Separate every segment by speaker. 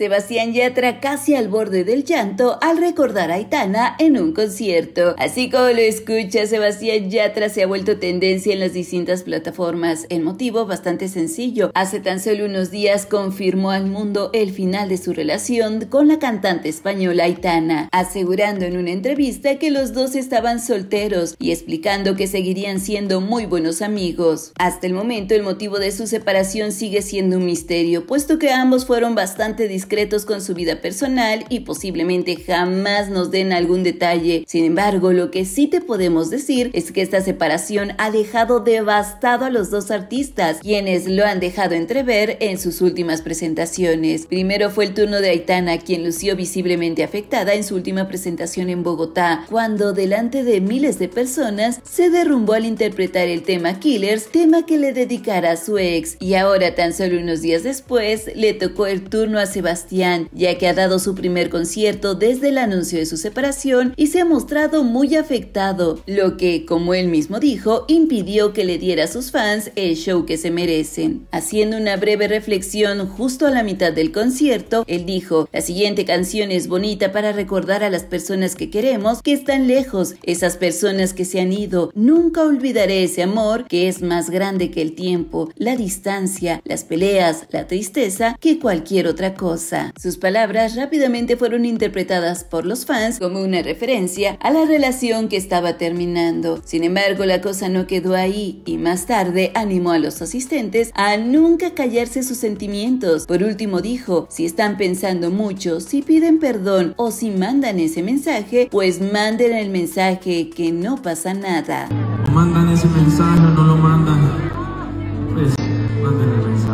Speaker 1: Sebastián Yatra casi al borde del llanto al recordar a Aitana en un concierto. Así como lo escucha, Sebastián Yatra se ha vuelto tendencia en las distintas plataformas. El motivo bastante sencillo. Hace tan solo unos días confirmó al mundo el final de su relación con la cantante española Aitana, asegurando en una entrevista que los dos estaban solteros y explicando que seguirían siendo muy buenos amigos. Hasta el momento el motivo de su separación sigue siendo un misterio, puesto que ambos fueron bastante discretos con su vida personal y posiblemente jamás nos den algún detalle. Sin embargo, lo que sí te podemos decir es que esta separación ha dejado devastado a los dos artistas, quienes lo han dejado entrever en sus últimas presentaciones. Primero fue el turno de Aitana, quien lució visiblemente afectada en su última presentación en Bogotá, cuando delante de miles de personas se derrumbó al interpretar el tema Killers, tema que le dedicara a su ex, y ahora tan solo unos días después le tocó el turno a Sebastián Sebastián, ya que ha dado su primer concierto desde el anuncio de su separación y se ha mostrado muy afectado, lo que, como él mismo dijo, impidió que le diera a sus fans el show que se merecen. Haciendo una breve reflexión justo a la mitad del concierto, él dijo, la siguiente canción es bonita para recordar a las personas que queremos que están lejos, esas personas que se han ido, nunca olvidaré ese amor que es más grande que el tiempo, la distancia, las peleas, la tristeza que cualquier otra cosa. Sus palabras rápidamente fueron interpretadas por los fans como una referencia a la relación que estaba terminando. Sin embargo, la cosa no quedó ahí y más tarde animó a los asistentes a nunca callarse sus sentimientos. Por último dijo, si están pensando mucho, si piden perdón o si mandan ese mensaje, pues manden el mensaje que no pasa nada. Mandan ese mensaje, no lo mandan. Pues el mensaje.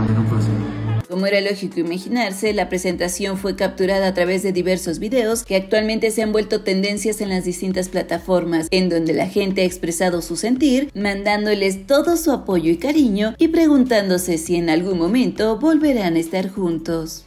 Speaker 1: Como era lógico imaginarse, la presentación fue capturada a través de diversos videos que actualmente se han vuelto tendencias en las distintas plataformas, en donde la gente ha expresado su sentir, mandándoles todo su apoyo y cariño y preguntándose si en algún momento volverán a estar juntos.